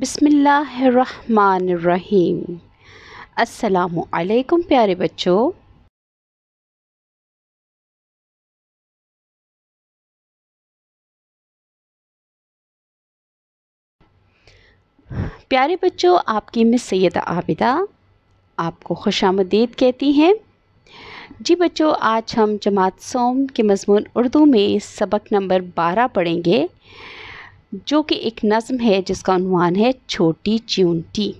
बिसमीम असलकुम प्यारे बच्चों प्यारे बच्चों आपकी मिस सैद आबिदा आपको खुश आमदीद कहती हैं जी बच्चों आज हम जमात सोम के मजमून उर्दू में सबक नंबर बारह पढ़ेंगे जो कि एक नज़म है जिसका अनवान है छोटी च्यूंटी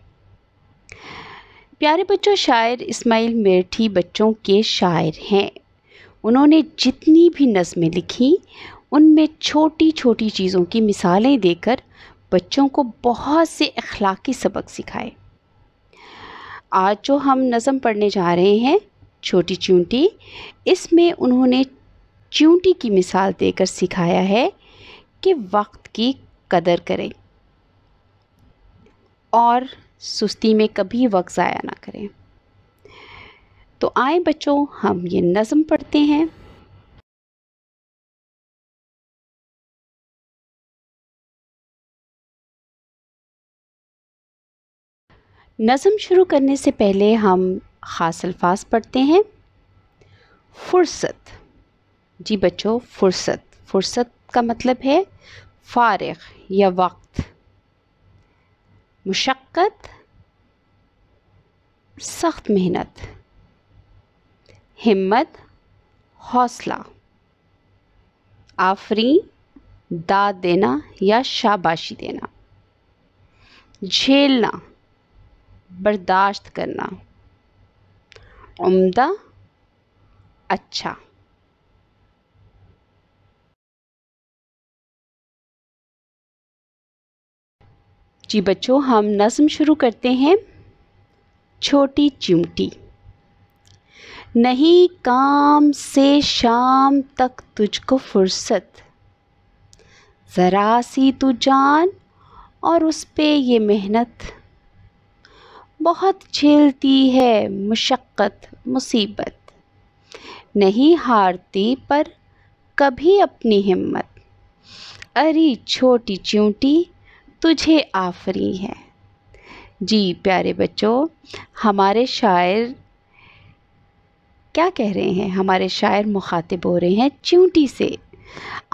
प्यारे बच्चों शायर इस्माइल मेठी बच्चों के शायर हैं उन्होंने जितनी भी नज़में लिखी उनमें छोटी छोटी चीज़ों की मिसालें देकर बच्चों को बहुत से अखलाकी सबक सिखाए आज जो हम नज़म पढ़ने जा रहे हैं छोटी चूंटी इसमें उन्होंने चूंटी की मिसाल देकर सिखाया है कि वक्त की कदर करें और सुस्ती में कभी वक्त ज़ाया ना करें तो आए बच्चों हम ये नज़म पढ़ते हैं नज़म शुरू करने से पहले हम ख़ास अल्फाज पढ़ते हैं फुर्सत जी बच्चों फुर्सत फुर्सत का मतलब है फारग या वक्त मुशक्क़त सख्त मेहनत हिम्मत हौसला आफरी दाद देना या शाबाशी देना झेलना बर्दाश्त करना उम्दा अच्छा जी बच्चों हम नज़म शुरू करते हैं छोटी चिमटी नहीं काम से शाम तक तुझको फुर्सत ज़रा सी तू जान और उस पे ये मेहनत बहुत झेलती है मुशक्क़त मुसीबत नहीं हारती पर कभी अपनी हिम्मत अरे छोटी चिमटी तुझे आफरी है जी प्यारे बच्चों हमारे शायर क्या कह रहे हैं हमारे शायर मुखातिब हो रहे हैं च्यूटी से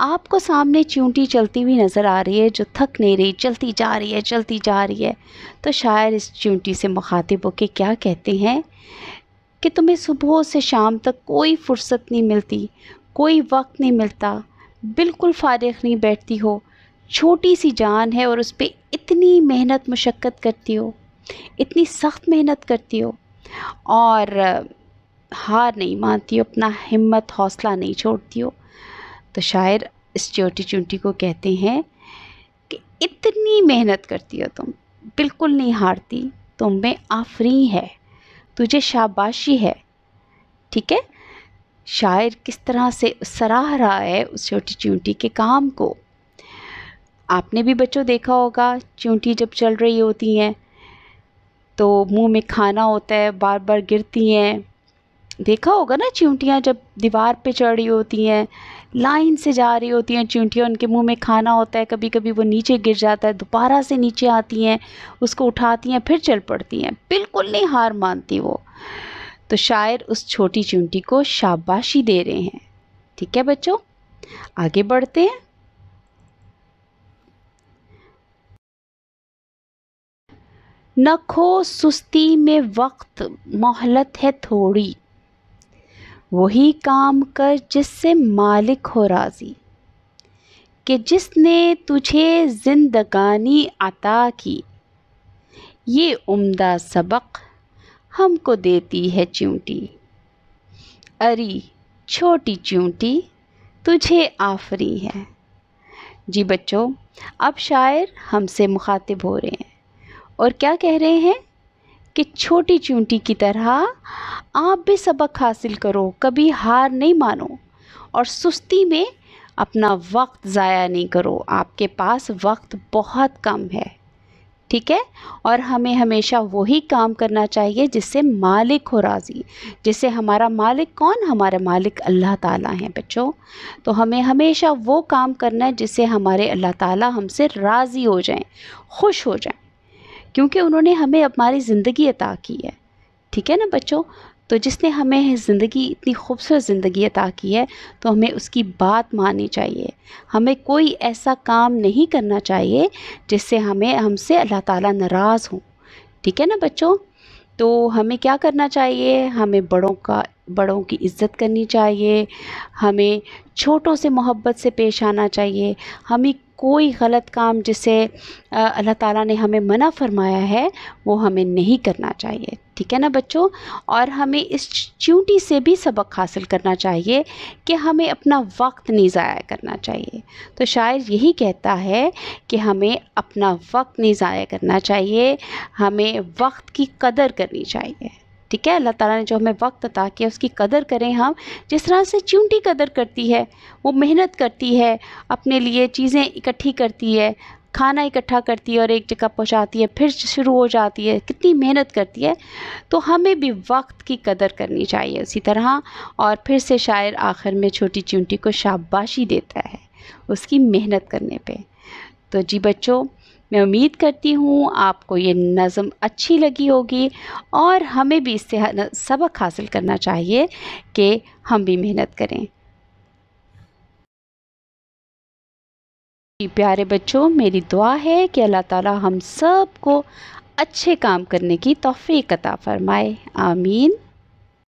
आपको सामने च्यूटी चलती हुई नज़र आ रही है जो थक नहीं रही चलती जा रही है चलती जा रही है तो शायर इस च्यूटी से मुखातिब होकर क्या कहते हैं कि तुम्हें सुबह से शाम तक कोई फुर्सत नहीं मिलती कोई वक्त नहीं मिलता बिल्कुल फारग नहीं बैठती हो छोटी सी जान है और उस पर इतनी मेहनत मशक्क़त करती हो इतनी सख्त मेहनत करती हो और हार नहीं मानती हो अपना हिम्मत हौसला नहीं छोड़ती हो तो शायर इस चोटी चुंटी को कहते हैं कि इतनी मेहनत करती हो तुम बिल्कुल नहीं हारती तुम में आफरी है तुझे शाबाशी है ठीक है शायर किस तरह से सराह रहा है उस छोटी चूंटी के काम को आपने भी बच्चों देखा होगा चूंटी जब चल रही होती हैं तो मुंह में खाना होता है बार बार गिरती हैं देखा होगा ना चिमटियाँ जब दीवार पे रही होती हैं लाइन से जा रही होती हैं चिमटियाँ उनके मुंह में खाना होता है कभी कभी वो नीचे गिर जाता है दोबारा से नीचे आती हैं उसको उठाती हैं फिर चल पड़ती हैं बिल्कुल नहीं हार मानती वो तो शायर उस छोटी चिमटी को शाबाशी दे रहे हैं ठीक है बच्चों आगे बढ़ते हैं न खो सुस्ती में वक्त मोहलत है थोड़ी वही काम कर जिससे मालिक हो राज़ी कि जिसने तुझे जिंदगानी अता की ये उम्दा सबक हमको देती है चूंटी अरे छोटी चूंटी तुझे आफरी है जी बच्चों अब शायर हमसे मुखातिब हो रहे हैं और क्या कह रहे हैं कि छोटी चूंटी की तरह आप भी सबक हासिल करो कभी हार नहीं मानो और सुस्ती में अपना वक्त ज़ाया नहीं करो आपके पास वक्त बहुत कम है ठीक है और हमें हमेशा वही काम करना चाहिए जिससे मालिक हो राज़ी जिससे हमारा मालिक कौन हमारा मालिक अल्लाह ताला हैं बच्चों तो हमें हमेशा वो काम करना है जिससे हमारे अल्लाह ताला हमसे राज़ी हो जाएं खुश हो जाएं क्योंकि उन्होंने हमें हमारी ज़िंदगी अता की है ठीक है ना बच्चों तो जिसने हमें ज़िंदगी इतनी खूबसूरत ज़िंदगी अता की है तो हमें उसकी बात माननी चाहिए हमें कोई ऐसा काम नहीं करना चाहिए जिससे हमें हमसे अल्लाह ताला नाराज़ हो ठीक है ना बच्चों तो हमें क्या करना चाहिए हमें बड़ों का बड़ों की इज़्ज़त करनी चाहिए हमें छोटों से मोहब्बत से पेश आना चाहिए हमें कोई गलत काम जिसे अल्लाह ताला ने हमें मना फरमाया है वो हमें नहीं करना चाहिए ठीक है ना बच्चों और हमें इस च्यूटी से भी सबक हासिल करना चाहिए कि हमें अपना वक्त नहीं ज़ाया करना चाहिए तो शायर यही कहता है कि हमें अपना वक्त नहीं ज़ाया करना चाहिए हमें वक्त की कदर करनी चाहिए ठीक है अल्लाह ताला ने जो हमें वक्त अता किया उसकी कदर करें हम जिस तरह से चूंटी कदर करती है वो मेहनत करती है अपने लिए चीज़ें इकट्ठी करती है खाना इकट्ठा करती है और एक जगह पहुंचाती है फिर शुरू हो जाती है कितनी मेहनत करती है तो हमें भी वक्त की कदर करनी चाहिए उसी तरह और फिर से शायर आखिर में छोटी चूंटी को शाबाशी देता है उसकी मेहनत करने पे तो जी बच्चों मैं उम्मीद करती हूँ आपको ये नज़म अच्छी लगी होगी और हमें भी इससे सबक हासिल करना चाहिए कि हम भी मेहनत करें प्यारे बच्चों मेरी दुआ है कि अल्लाह ताला हम सब को अच्छे काम करने की तोफ़ी कता फ़रमाए आमीन